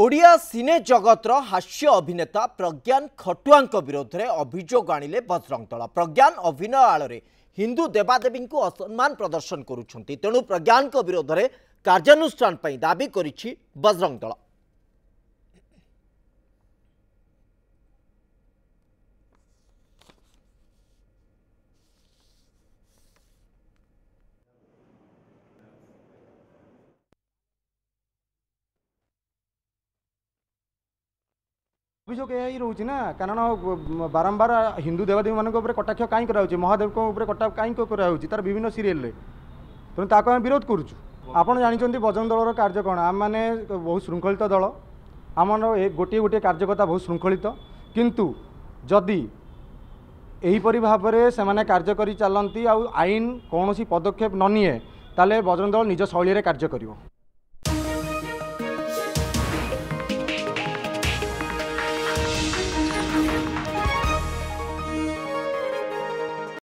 ଓଡ଼ିଆ ସିନେ ଜଗତର ହାସ୍ୟ ଅଭିନେତା ପ୍ରଜ୍ଞାନ ଖଟୁଆଙ୍କ ବିରୋଧରେ ଅଭିଯୋଗ ଆଣିଲେ ବଜରଙ୍ଗ ଦଳ ପ୍ରଜ୍ଞାନ ଅଭିନୟ ଆଳରେ ହିନ୍ଦୁ ଦେବାଦେବୀଙ୍କୁ ଅସମ୍ମାନ ପ୍ରଦର୍ଶନ କରୁଛନ୍ତି ତେଣୁ ପ୍ରଜ୍ଞାନଙ୍କ ବିରୋଧରେ କାର୍ଯ୍ୟାନୁଷ୍ଠାନ ପାଇଁ ଦାବି କରିଛି ବଜରଙ୍ଗ ଦଳ অভিযোগ এই রয়েছে না কারণ বারম্বার হিন্দু দেবাদেবী মানুষ উপরে কটাক্ষ কাই করা হচ্ছে মহাদেব উপরে কটাক্ষ কাই করা হচ্ছে তার বিভিন্ন সিরিয়েলে তেমন তাকে আমি বিরোধ করছু আপনার জাঁচান বজরং দলর কার্য কম আমি বহু শৃঙ্খলিত দল আমার গোটি গোটি কার্যকর্তা বহু শৃঙ্খলিত কিন্তু যদি এইপরি ভাবে সে কার্য করে চালতি আইন কৌশি পদক্ষেপ ন নিয়ে তাহলে বজরং দল নিজ শৈলী কার্য করব